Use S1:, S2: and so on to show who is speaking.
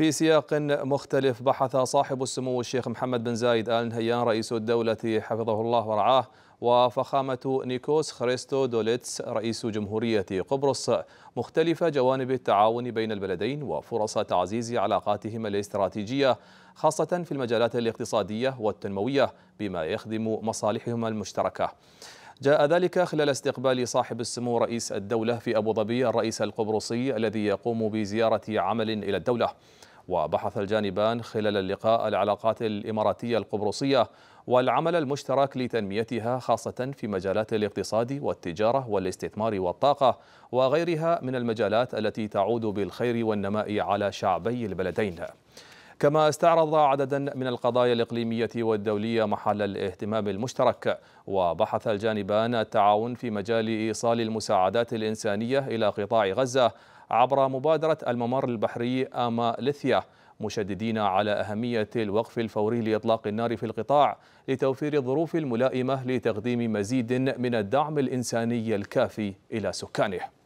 S1: في سياق مختلف بحث صاحب السمو الشيخ محمد بن زايد آل نهيان رئيس الدولة حفظه الله ورعاه وفخامة نيكوس خريستو دوليتس رئيس جمهورية قبرص مختلف جوانب التعاون بين البلدين وفرص تعزيز علاقاتهما الاستراتيجية خاصة في المجالات الاقتصادية والتنموية بما يخدم مصالحهما المشتركة جاء ذلك خلال استقبال صاحب السمو رئيس الدولة في أبو ظبي الرئيس القبرصي الذي يقوم بزيارة عمل إلى الدولة وبحث الجانبان خلال اللقاء العلاقات الإماراتية القبرصية والعمل المشترك لتنميتها خاصة في مجالات الاقتصاد والتجارة والاستثمار والطاقة وغيرها من المجالات التي تعود بالخير والنماء على شعبي البلدين كما استعرض عددا من القضايا الإقليمية والدولية محل الاهتمام المشترك وبحث الجانبان التعاون في مجال إيصال المساعدات الإنسانية إلى قطاع غزة عبر مبادرة الممر البحري آما ليثيا مشددين على أهمية الوقف الفوري لإطلاق النار في القطاع لتوفير الظروف الملائمة لتقديم مزيد من الدعم الإنساني الكافي إلى سكانه